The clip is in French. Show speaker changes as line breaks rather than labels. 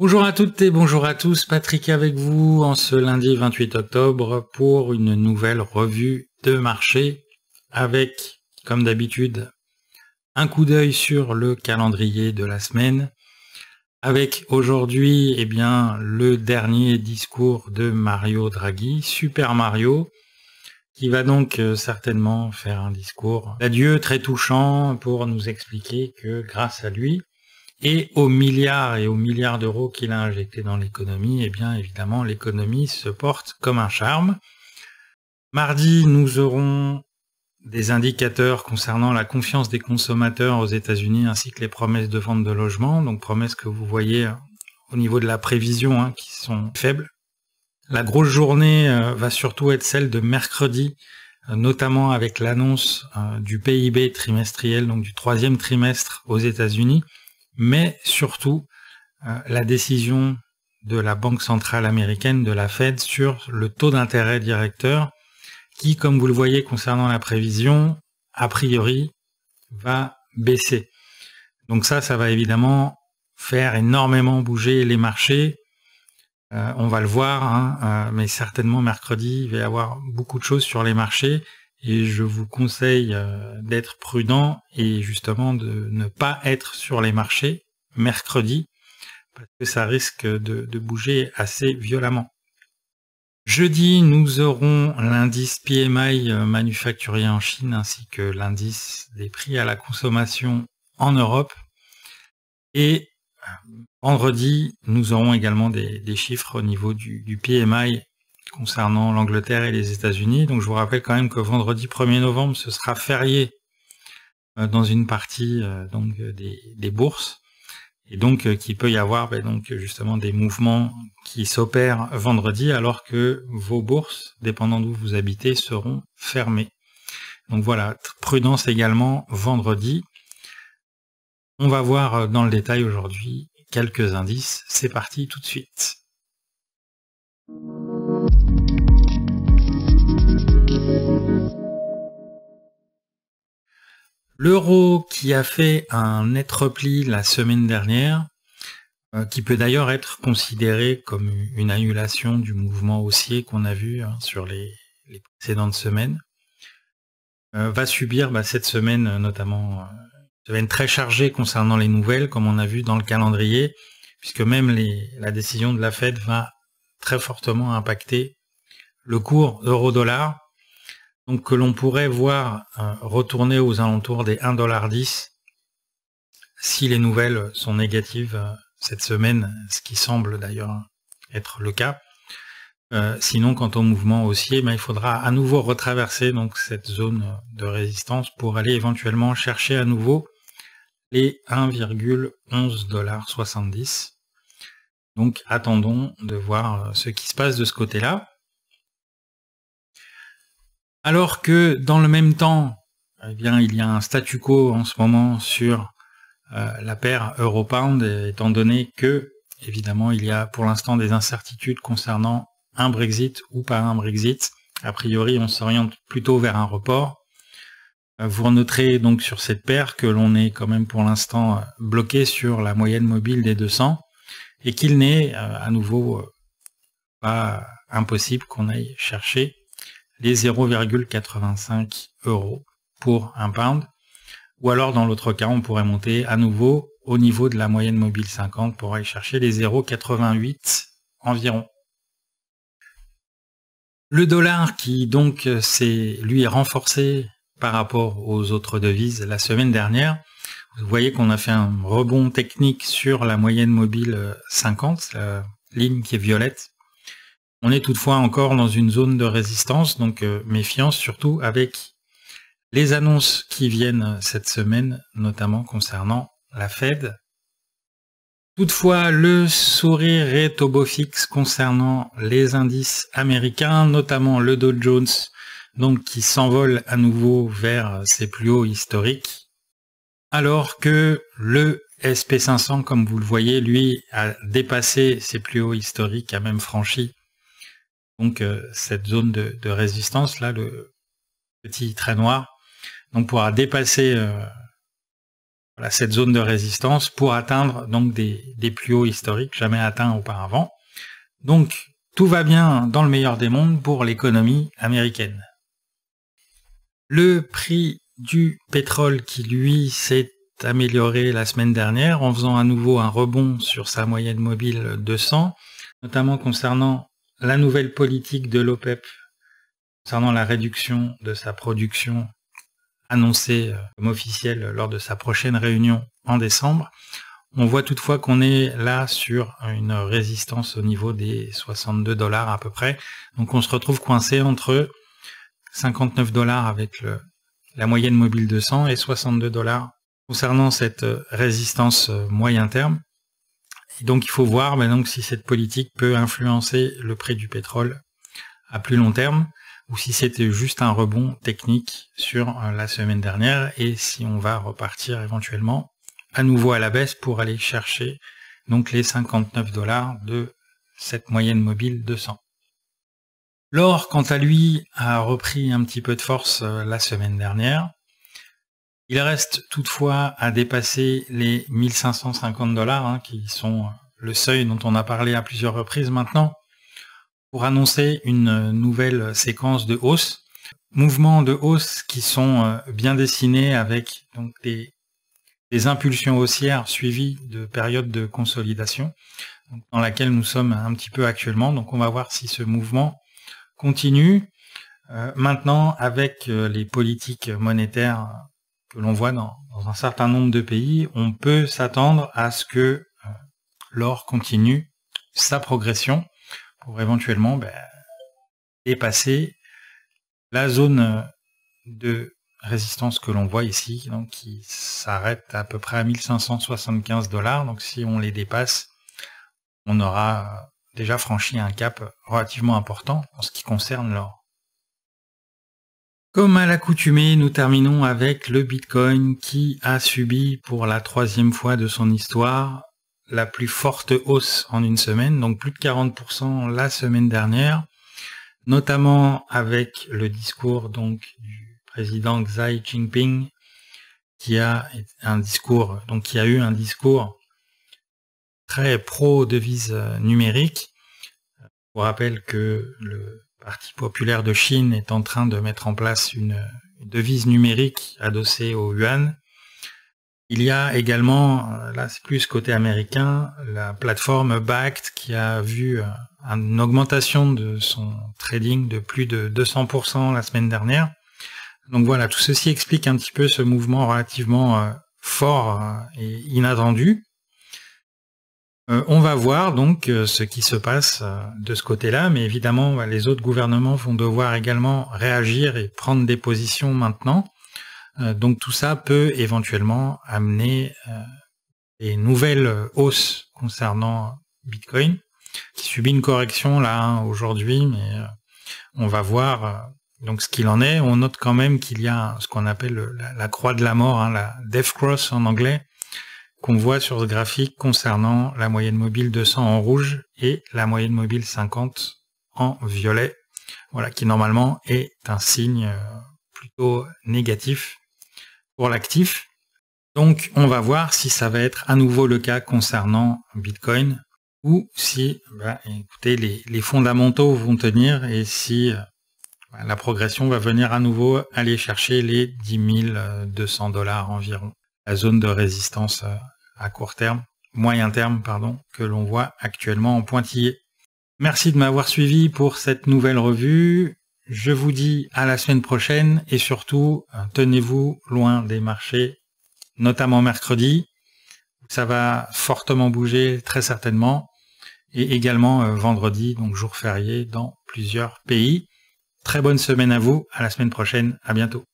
Bonjour à toutes et bonjour à tous, Patrick avec vous en ce lundi 28 octobre pour une nouvelle revue de marché avec, comme d'habitude, un coup d'œil sur le calendrier de la semaine avec aujourd'hui eh bien, le dernier discours de Mario Draghi, Super Mario, qui va donc euh, certainement faire un discours d'adieu très touchant pour nous expliquer que grâce à lui, et aux milliards et aux milliards d'euros qu'il a injectés dans l'économie, et eh bien évidemment, l'économie se porte comme un charme. Mardi, nous aurons des indicateurs concernant la confiance des consommateurs aux États-Unis ainsi que les promesses de vente de logements, donc promesses que vous voyez euh, au niveau de la prévision hein, qui sont faibles. La grosse journée euh, va surtout être celle de mercredi, euh, notamment avec l'annonce du PIB trimestriel, donc du troisième trimestre aux États-Unis mais surtout euh, la décision de la Banque centrale américaine, de la Fed, sur le taux d'intérêt directeur, qui, comme vous le voyez concernant la prévision, a priori, va baisser. Donc ça, ça va évidemment faire énormément bouger les marchés. Euh, on va le voir, hein, euh, mais certainement mercredi, il va y avoir beaucoup de choses sur les marchés. Et je vous conseille euh, d'être prudent et justement de ne pas être sur les marchés mercredi, parce que ça risque de, bouger assez violemment. Jeudi, nous aurons l'indice PMI euh, manufacturé en Chine ainsi que l'indice des prix à la consommation en Europe. Et euh, vendredi, nous aurons également des, chiffres au niveau du PMI concernant l'Angleterre et les États-Unis. Donc je vous rappelle quand même que vendredi 1er novembre, ce sera férié euh, dans une partie euh, donc des, bourses et donc euh, qu'il peut y avoir ben, donc justement des mouvements qui s'opèrent vendredi alors que vos bourses, dépendant d'où vous habitez, seront fermées. Donc voilà, prudence également vendredi. On va voir dans le détail aujourd'hui quelques indices. C'est parti tout de suite. L'euro qui a fait un net repli la semaine dernière, euh, qui peut d'ailleurs être considéré comme une annulation du mouvement haussier qu'on a vu hein, sur les, précédentes semaines, euh, va subir bah, cette semaine notamment euh, une semaine très chargée concernant les nouvelles, comme on a vu dans le calendrier, puisque même la décision de la Fed va très fortement impacté le cours euro-dollar, donc que l'on pourrait voir euh, retourner aux alentours des 1,10$ si les nouvelles sont négatives euh, cette semaine, ce qui semble d'ailleurs être le cas. Euh, sinon, quant au mouvement haussier, ben, il faudra à nouveau retraverser donc cette zone de résistance pour aller éventuellement chercher à nouveau les 1,11 dollars donc attendons de voir euh, ce qui se passe de ce côté-là. Alors que dans le même temps, eh bien, il y a un statu quo en ce moment sur euh, la paire Europound, étant donné que, évidemment, il y a pour l'instant des incertitudes concernant un Brexit ou pas un Brexit. A priori, on s'oriente plutôt vers un report. Euh, vous noterez donc sur cette paire que l'on est quand même pour l'instant bloqué sur la moyenne mobile des 200 et qu'il n'est euh, à nouveau euh, pas impossible qu'on aille chercher les 0,85 euros pour un pound. Ou alors, dans l'autre cas, on pourrait monter à nouveau au niveau de la moyenne mobile 50 pour aller chercher les 0,88 environ. Le dollar qui donc euh, s'est lui est renforcé par rapport aux autres devises la semaine dernière, vous voyez qu'on a fait un rebond technique sur la moyenne mobile 50, euh, la ligne qui est violette. On est toutefois encore dans une zone de résistance, donc euh, méfiance surtout avec les annonces qui viennent cette semaine, notamment concernant la Fed. Toutefois, le sourire est au beau fixe concernant les indices américains, notamment le Dow Jones, donc qui s'envole à nouveau vers ses plus hauts historiques alors que le SP500, comme vous le voyez, lui, a dépassé ses plus hauts historiques, a même franchi donc euh, cette zone de, résistance, là, le petit trait noir, donc pourra dépasser euh, cette zone de résistance pour atteindre donc des, des plus hauts historiques jamais atteints auparavant. Donc tout va bien dans le meilleur des mondes pour l'économie américaine. Le prix du pétrole qui, lui, s'est amélioré la semaine dernière en faisant à nouveau un rebond sur sa moyenne mobile 200, notamment concernant la nouvelle politique de l'OPEP concernant la réduction de sa production annoncée euh, comme officielle lors de sa prochaine réunion en décembre. On voit toutefois qu'on est là sur une résistance au niveau des 62 dollars à peu près. Donc on se retrouve coincé entre 59 dollars avec le la moyenne mobile de 100 est 62 dollars concernant cette euh, résistance euh, moyen terme. donc il faut voir ben donc, si cette politique peut influencer le prix du pétrole à plus long terme ou si c'était juste un rebond technique sur euh, la semaine dernière et si on va repartir éventuellement à nouveau à la baisse pour aller chercher donc les 59 dollars de cette moyenne mobile 200. L'or, quant à lui, a repris un petit peu de force euh, la semaine dernière. Il reste toutefois à dépasser les 1550 dollars, hein, qui sont le seuil dont on a parlé à plusieurs reprises maintenant, pour annoncer une nouvelle séquence de hausse. Mouvements de hausse qui sont euh, bien dessinés avec donc des, des impulsions haussières suivies de périodes de consolidation, dans laquelle nous sommes un petit peu actuellement. Donc on va voir si ce mouvement continue. Euh, maintenant, avec euh, les politiques monétaires que l'on voit dans, un certain nombre de pays, on peut s'attendre à ce que euh, l'or continue sa progression pour éventuellement ben, dépasser la zone de résistance que l'on voit ici, donc qui s'arrête à peu près à 1575 dollars. Donc si on les dépasse, on aura déjà franchi un cap relativement important en ce qui concerne l'or. Comme à l'accoutumée, nous terminons avec le Bitcoin qui a subi pour la troisième fois de son histoire la plus forte hausse en une semaine, donc plus de 40% la semaine dernière, notamment avec le discours donc du président Xi Jinping qui a un discours donc qui a eu un discours pro-devise euh, numérique. Je vous rappelle que le Parti populaire de Chine est en train de mettre en place une, devise numérique adossée au yuan. Il y a également, euh, là c'est plus côté américain, la plateforme BACT qui a vu euh, une augmentation de son trading de plus de 200% la semaine dernière. Donc voilà, tout ceci explique un petit peu ce mouvement relativement fort et inattendu. Euh, on va voir donc euh, ce qui se passe euh, de ce côté-là, mais évidemment, les autres gouvernements vont devoir également réagir et prendre des positions maintenant. donc tout ça peut éventuellement amener des nouvelles hausses concernant Bitcoin, qui subit une correction là hein, aujourd'hui, mais on va voir donc ce qu'il en est. On note quand même qu'il y a ce qu'on appelle la, croix de la mort, hein, la death cross en anglais, qu'on voit sur ce graphique concernant la moyenne mobile 200 en rouge et la moyenne mobile 50 en violet. Voilà, qui normalement est un signe euh, plutôt négatif pour l'actif. Donc on va voir si ça va être à nouveau le cas concernant Bitcoin ou si bah, écoutez, les, fondamentaux vont tenir et si euh, bah, la progression va venir à nouveau aller chercher les 10 200 euh, dollars environ, la zone de résistance à court terme, moyen terme, pardon, que l'on voit actuellement en pointillé. Merci de m'avoir suivi pour cette nouvelle revue. Je vous dis à la semaine prochaine et surtout, euh, tenez-vous loin des marchés, notamment mercredi. Ça va fortement bouger très certainement et également euh, vendredi, donc jour férié dans plusieurs pays. Très bonne semaine à vous, à la semaine prochaine, à bientôt.